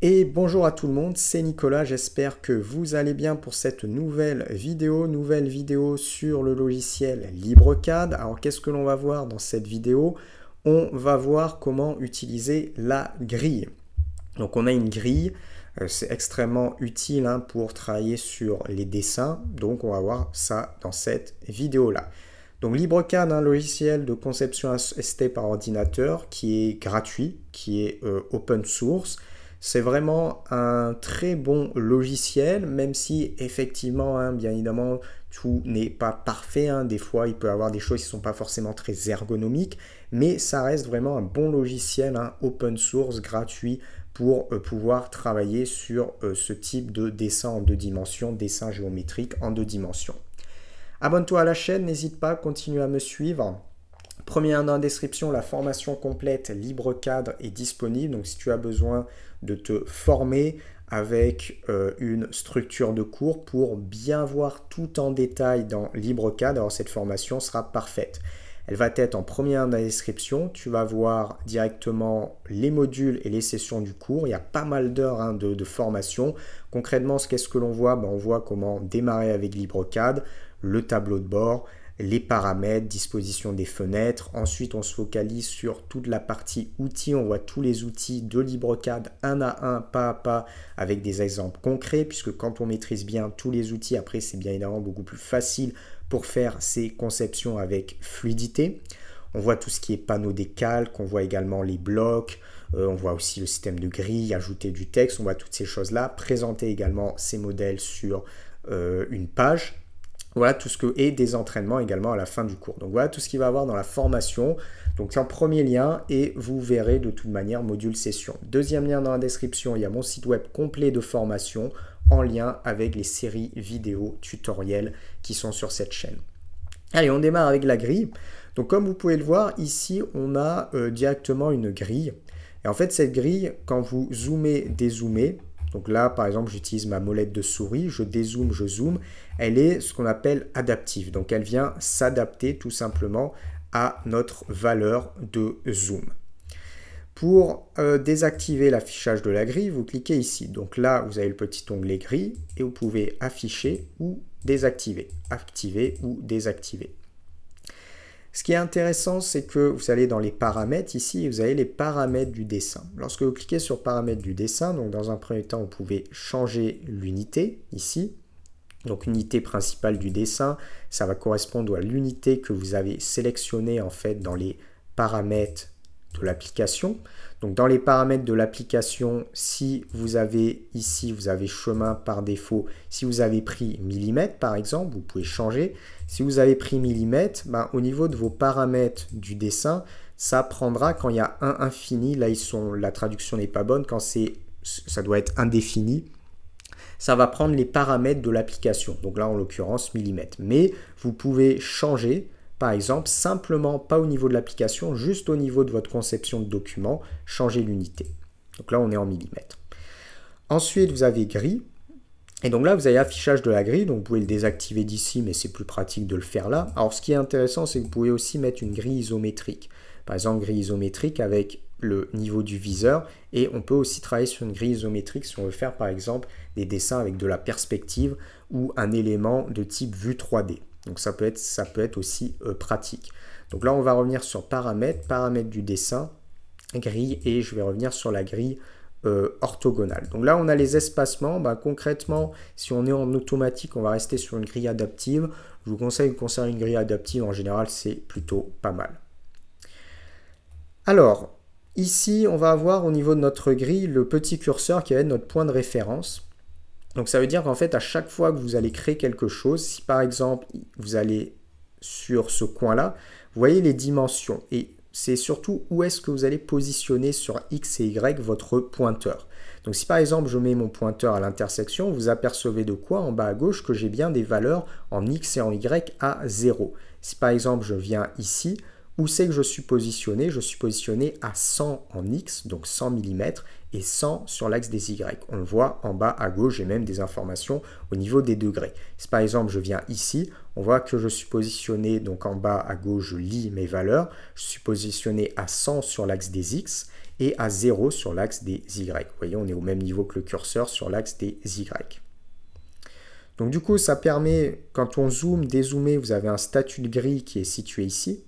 Et bonjour à tout le monde, c'est Nicolas, j'espère que vous allez bien pour cette nouvelle vidéo, nouvelle vidéo sur le logiciel LibreCAD. Alors qu'est-ce que l'on va voir dans cette vidéo On va voir comment utiliser la grille. Donc on a une grille, euh, c'est extrêmement utile hein, pour travailler sur les dessins, donc on va voir ça dans cette vidéo-là. Donc LibreCAD, un logiciel de conception ST par ordinateur qui est gratuit, qui est euh, open source, c'est vraiment un très bon logiciel, même si effectivement, hein, bien évidemment, tout n'est pas parfait. Hein. Des fois, il peut y avoir des choses qui ne sont pas forcément très ergonomiques, mais ça reste vraiment un bon logiciel hein, open source, gratuit, pour euh, pouvoir travailler sur euh, ce type de dessin en deux dimensions, dessin géométrique en deux dimensions. Abonne-toi à la chaîne, n'hésite pas, continue à me suivre. Premier dans la description, la formation complète LibreCAD est disponible. Donc si tu as besoin de te former avec euh, une structure de cours pour bien voir tout en détail dans LibreCAD, alors cette formation sera parfaite. Elle va être en première dans la description. Tu vas voir directement les modules et les sessions du cours. Il y a pas mal d'heures hein, de, formation. Concrètement, ce qu'est-ce que l'on voit ben, On voit comment démarrer avec LibreCAD, le tableau de bord, les paramètres, disposition des fenêtres. Ensuite, on se focalise sur toute la partie outils. On voit tous les outils de LibreCAD un à un, pas à pas, avec des exemples concrets, puisque quand on maîtrise bien tous les outils, après, c'est bien évidemment beaucoup plus facile pour faire ces conceptions avec fluidité. On voit tout ce qui est panneau des calques, on voit également les blocs, euh, on voit aussi le système de grille, ajouter du texte, on voit toutes ces choses-là. Présenter également ces modèles sur euh, une page voilà tout ce que et des entraînements également à la fin du cours. Donc voilà tout ce qu'il va avoir dans la formation. Donc c'est un premier lien et vous verrez de toute manière module session. Deuxième lien dans la description, il y a mon site web complet de formation en lien avec les séries vidéo tutoriels qui sont sur cette chaîne. Allez, on démarre avec la grille. Donc comme vous pouvez le voir, ici on a euh, directement une grille. Et en fait cette grille, quand vous zoomez, dézoomez, donc là, par exemple, j'utilise ma molette de souris, je dézoome, je zoome. Elle est ce qu'on appelle adaptive. Donc elle vient s'adapter tout simplement à notre valeur de zoom. Pour euh, désactiver l'affichage de la grille, vous cliquez ici. Donc là, vous avez le petit onglet gris et vous pouvez afficher ou désactiver, activer ou désactiver. Ce qui est intéressant, c'est que vous allez dans les paramètres ici, vous avez les paramètres du dessin. Lorsque vous cliquez sur paramètres du dessin, donc dans un premier temps, vous pouvez changer l'unité ici. Donc l'unité principale du dessin, ça va correspondre à l'unité que vous avez sélectionnée en fait dans les paramètres de l'application. Donc dans les paramètres de l'application, si vous avez ici, vous avez chemin par défaut, si vous avez pris millimètre par exemple, vous pouvez changer. Si vous avez pris millimètre, ben, au niveau de vos paramètres du dessin, ça prendra quand il y a un infini, là ils sont, la traduction n'est pas bonne, quand c'est ça doit être indéfini, ça va prendre les paramètres de l'application. Donc là en l'occurrence millimètre. Mais vous pouvez changer par exemple, simplement pas au niveau de l'application, juste au niveau de votre conception de document, changer l'unité. Donc là, on est en millimètres. Ensuite, vous avez gris. Et donc là, vous avez affichage de la grille, donc vous pouvez le désactiver d'ici, mais c'est plus pratique de le faire là. Alors ce qui est intéressant, c'est que vous pouvez aussi mettre une grille isométrique. Par exemple, grille isométrique avec le niveau du viseur, et on peut aussi travailler sur une grille isométrique si on veut faire par exemple des dessins avec de la perspective ou un élément de type vue 3D. Donc ça peut être, ça peut être aussi euh, pratique. Donc là, on va revenir sur paramètres, paramètres du dessin, grille, et je vais revenir sur la grille euh, orthogonale. Donc là, on a les espacements. Bah, concrètement, si on est en automatique, on va rester sur une grille adaptive. Je vous conseille de conserver une grille adaptive. En général, c'est plutôt pas mal. Alors, ici, on va avoir au niveau de notre grille le petit curseur qui va être notre point de référence. Donc ça veut dire qu'en fait, à chaque fois que vous allez créer quelque chose, si par exemple vous allez sur ce coin-là, vous voyez les dimensions et c'est surtout où est-ce que vous allez positionner sur X et Y votre pointeur. Donc si par exemple je mets mon pointeur à l'intersection, vous apercevez de quoi en bas à gauche que j'ai bien des valeurs en X et en Y à 0. Si par exemple je viens ici, où c'est que je suis positionné Je suis positionné à 100 en X, donc 100 mm, et 100 sur l'axe des Y. On le voit en bas à gauche, j'ai même des informations au niveau des degrés. par exemple je viens ici, on voit que je suis positionné, donc en bas à gauche, je lis mes valeurs, je suis positionné à 100 sur l'axe des X et à 0 sur l'axe des Y. Vous voyez, on est au même niveau que le curseur sur l'axe des Y. Donc du coup, ça permet, quand on zoome, dézoomer, vous avez un statut de gris qui est situé ici.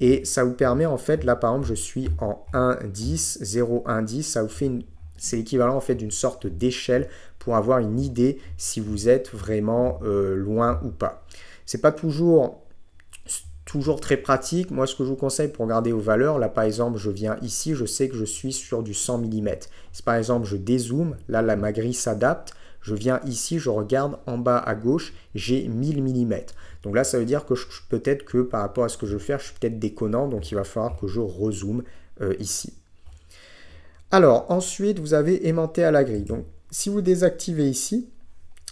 Et ça vous permet en fait, là par exemple, je suis en 1, 10, 0, 1, 10, ça vous fait une... C'est l'équivalent en fait d'une sorte d'échelle pour avoir une idée si vous êtes vraiment euh, loin ou pas. Ce n'est pas toujours toujours très pratique. Moi, ce que je vous conseille pour regarder vos valeurs, là par exemple, je viens ici, je sais que je suis sur du 100 mm. Si par exemple je dézoome, là la ma grille s'adapte. Je viens ici, je regarde en bas à gauche, j'ai 1000 mm. Donc là, ça veut dire que peut-être que par rapport à ce que je veux faire, je suis peut-être déconnant, donc il va falloir que je rezoome euh, ici. Alors ensuite, vous avez aimanté à la grille. Donc si vous désactivez ici,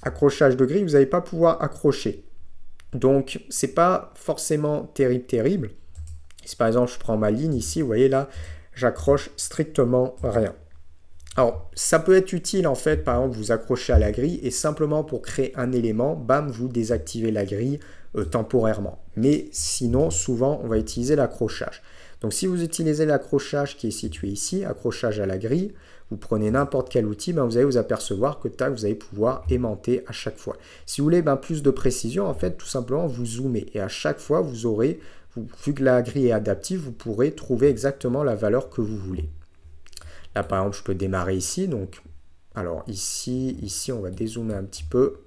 accrochage de grille, vous n'allez pas pouvoir accrocher. Donc c'est pas forcément terrible, terrible. Si par exemple je prends ma ligne ici, vous voyez là, j'accroche strictement rien. Alors, ça peut être utile en fait, par exemple, vous accrochez à la grille et simplement pour créer un élément, bam, vous désactivez la grille euh, temporairement. Mais sinon, souvent, on va utiliser l'accrochage. Donc, si vous utilisez l'accrochage qui est situé ici, accrochage à la grille, vous prenez n'importe quel outil, ben, vous allez vous apercevoir que vous allez pouvoir aimanter à chaque fois. Si vous voulez ben, plus de précision, en fait, tout simplement, vous zoomez et à chaque fois, vous aurez, vu que la grille est adaptive, vous pourrez trouver exactement la valeur que vous voulez. Là, par exemple, je peux démarrer ici. Donc, alors ici, ici, on va dézoomer un petit peu.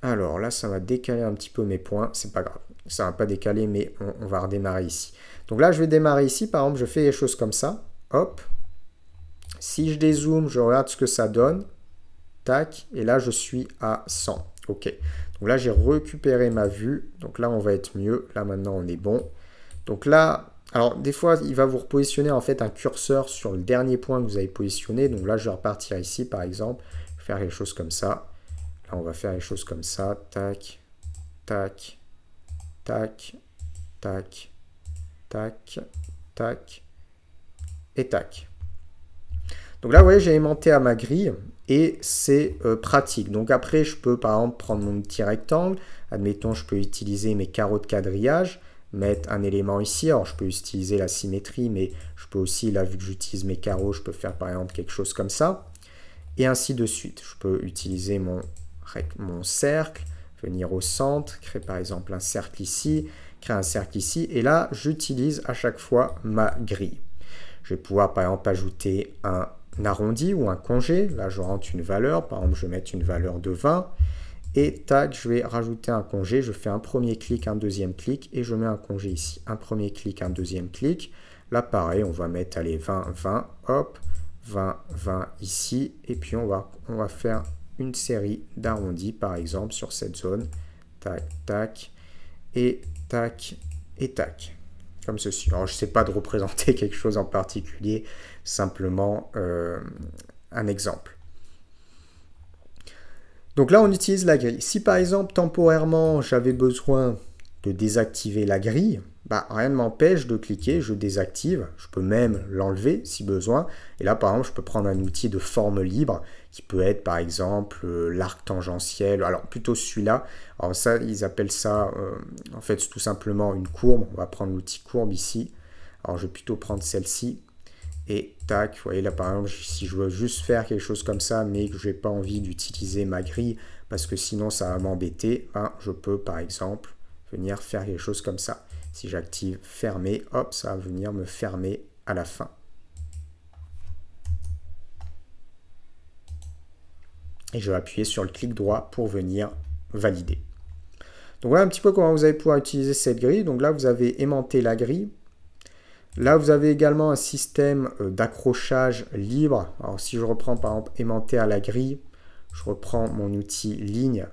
Alors là, ça va décaler un petit peu mes points. C'est pas grave. Ça va pas décaler, mais on, va redémarrer ici. Donc là, je vais démarrer ici. Par exemple, je fais les choses comme ça. Hop. Si je dézoome, je regarde ce que ça donne. Tac. Et là, je suis à 100. Ok, donc là j'ai récupéré ma vue, donc là on va être mieux, là maintenant on est bon. Donc là, alors des fois il va vous repositionner en fait un curseur sur le dernier point que vous avez positionné, donc là je vais repartir ici par exemple, faire les choses comme ça. Là on va faire les choses comme ça, tac, tac, tac, tac, tac, tac et tac. Donc là, vous voyez, j'ai aimanté à ma grille et c'est euh, pratique. Donc après, je peux par exemple prendre mon petit rectangle. Admettons, je peux utiliser mes carreaux de quadrillage, mettre un élément ici. Alors, je peux utiliser la symétrie, mais je peux aussi, là, vu que j'utilise mes carreaux, je peux faire par exemple quelque chose comme ça. Et ainsi de suite. Je peux utiliser mon cercle, venir au centre, créer par exemple un cercle ici, créer un cercle ici. Et là, j'utilise à chaque fois ma grille. Je vais pouvoir par exemple ajouter un un arrondi ou un congé. Là, je rentre une valeur. Par exemple, je vais mettre une valeur de 20. Et tac, je vais rajouter un congé. Je fais un premier clic, un deuxième clic. Et je mets un congé ici. Un premier clic, un deuxième clic. Là, pareil, on va mettre, allez, 20, 20. Hop, 20, 20 ici. Et puis, on va, on va faire une série d'arrondis, par exemple, sur cette zone. Tac, tac. Et tac, et tac comme ceci. Alors, je ne sais pas de représenter quelque chose en particulier, simplement euh, un exemple. Donc là, on utilise la grille. Si par exemple, temporairement, j'avais besoin de désactiver la grille, bah, rien ne m'empêche de cliquer, je désactive, je peux même l'enlever si besoin. Et là, par exemple, je peux prendre un outil de forme libre qui peut être, par exemple, euh, l'arc tangentiel. Alors, plutôt celui-là. Alors ça, ils appellent ça, euh, en fait, tout simplement une courbe. On va prendre l'outil courbe ici. Alors, je vais plutôt prendre celle-ci. Et tac, vous voyez là par exemple, si je veux juste faire quelque chose comme ça, mais que je n'ai pas envie d'utiliser ma grille, parce que sinon ça va m'embêter, ben, je peux par exemple venir faire quelque chose comme ça. Si j'active fermer, hop, ça va venir me fermer à la fin. Et je vais appuyer sur le clic droit pour venir valider. Donc voilà un petit peu comment vous allez pouvoir utiliser cette grille. Donc là, vous avez aimanté la grille. Là, vous avez également un système euh, d'accrochage libre. Alors si je reprends par exemple aimanté à la grille, je reprends mon outil ligne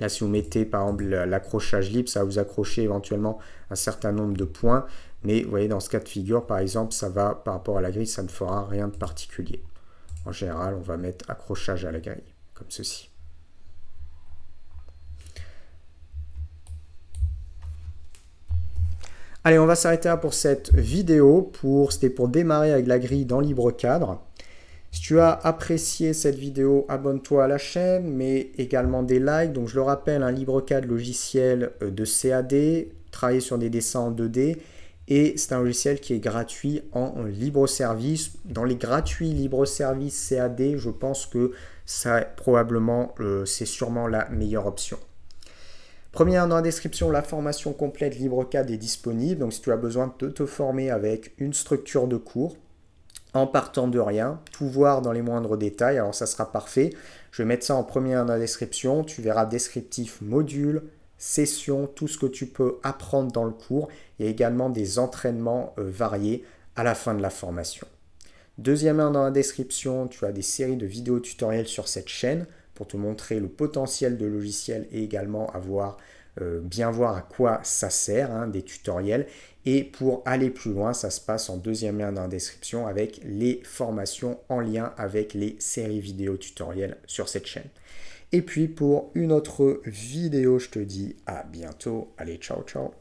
Là, si vous mettez par exemple l'accrochage libre, ça va vous accrocher éventuellement un certain nombre de points. Mais vous voyez, dans ce cas de figure, par exemple, ça va par rapport à la grille, ça ne fera rien de particulier. En général, on va mettre accrochage à la grille, comme ceci. Allez, on va s'arrêter là pour cette vidéo. Pour, C'était pour démarrer avec la grille dans libre cadre. Si tu as apprécié cette vidéo, abonne-toi à la chaîne, mais également des likes. Donc je le rappelle, un LibreCAD logiciel euh, de CAD, travailler sur des dessins en 2D. Et c'est un logiciel qui est gratuit en libre service. Dans les gratuits libre service CAD, je pense que ça probablement, euh, c'est sûrement la meilleure option. Première dans la description, la formation complète LibreCAD est disponible. Donc si tu as besoin de te former avec une structure de cours, en partant de rien, tout voir dans les moindres détails, alors ça sera parfait. Je vais mettre ça en premier dans la description, tu verras descriptif module, session, tout ce que tu peux apprendre dans le cours. Il y a également des entraînements euh, variés à la fin de la formation. Deuxième dans la description, tu as des séries de vidéos tutoriels sur cette chaîne pour te montrer le potentiel de logiciels et également avoir euh, bien voir à quoi ça sert, hein, des tutoriels. Et pour aller plus loin, ça se passe en deuxième lien dans la description avec les formations en lien avec les séries vidéo tutoriels sur cette chaîne. Et puis pour une autre vidéo, je te dis à bientôt. Allez, ciao, ciao.